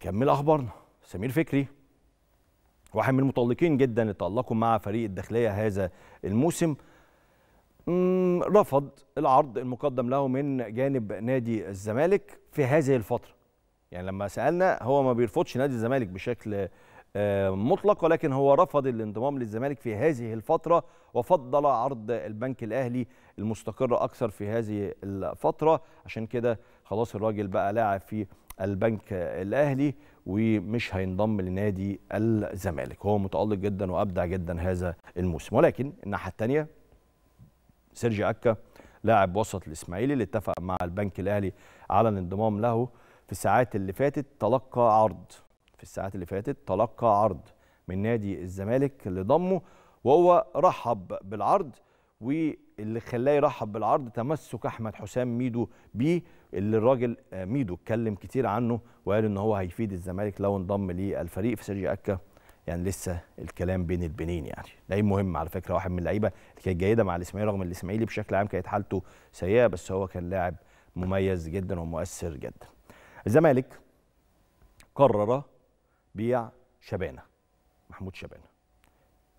نكمل اخبارنا سمير فكري واحد من المطلقين جدا تالقوا مع فريق الداخليه هذا الموسم رفض العرض المقدم له من جانب نادي الزمالك في هذه الفتره يعني لما سالنا هو ما بيرفضش نادي الزمالك بشكل آه، مطلق ولكن هو رفض الانضمام للزمالك في هذه الفتره وفضل عرض البنك الاهلي المستقر اكثر في هذه الفتره عشان كده خلاص الراجل بقى لاعب في البنك الاهلي ومش هينضم لنادي الزمالك هو متالق جدا وابدع جدا هذا الموسم ولكن الناحيه الثانيه سيرجي اكا لاعب وسط الاسماعيلي اللي اتفق مع البنك الاهلي على الانضمام له في الساعات اللي فاتت تلقى عرض في الساعات اللي فاتت تلقى عرض من نادي الزمالك اللي ضمه وهو رحب بالعرض واللي خلاه يرحب بالعرض تمسك احمد حسام ميدو بيه اللي الراجل آه، ميدو اتكلم كتير عنه وقال ان هو هيفيد الزمالك لو انضم للفريق سيرجي اكا يعني لسه الكلام بين البنين يعني لعيب مهم على فكره واحد من اللعيبه اللي كانت جيده مع الاسماعيلي رغم الاسماعيلي بشكل عام كانت حالته سيئه بس هو كان لاعب مميز جدا ومؤثر جدا الزمالك قرر بيع شبانه محمود شبانه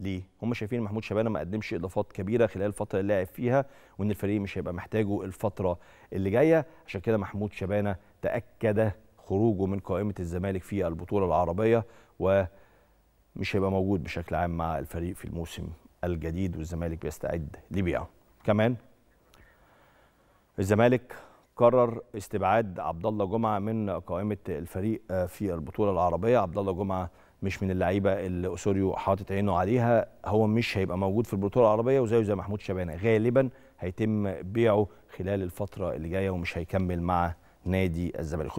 ليه؟ هم شايفين محمود شبانه ما قدمش اضافات كبيره خلال الفتره اللي لعب فيها وان الفريق مش هيبقى محتاجه الفتره اللي جايه عشان كده محمود شبانه تاكد خروجه من قائمه الزمالك في البطوله العربيه ومش هيبقى موجود بشكل عام مع الفريق في الموسم الجديد والزمالك بيستعد لبيعه. كمان الزمالك قرر استبعاد عبد الله جمعه من قائمه الفريق في البطوله العربيه، عبد الله جمعه مش من اللعيبه اللي اسوريو حاطط عينه عليها هو مش هيبقى موجود في البطوله العربيه وزيه زي محمود شبانه غالبا هيتم بيعه خلال الفتره اللي جايه ومش هيكمل مع نادي الزمالك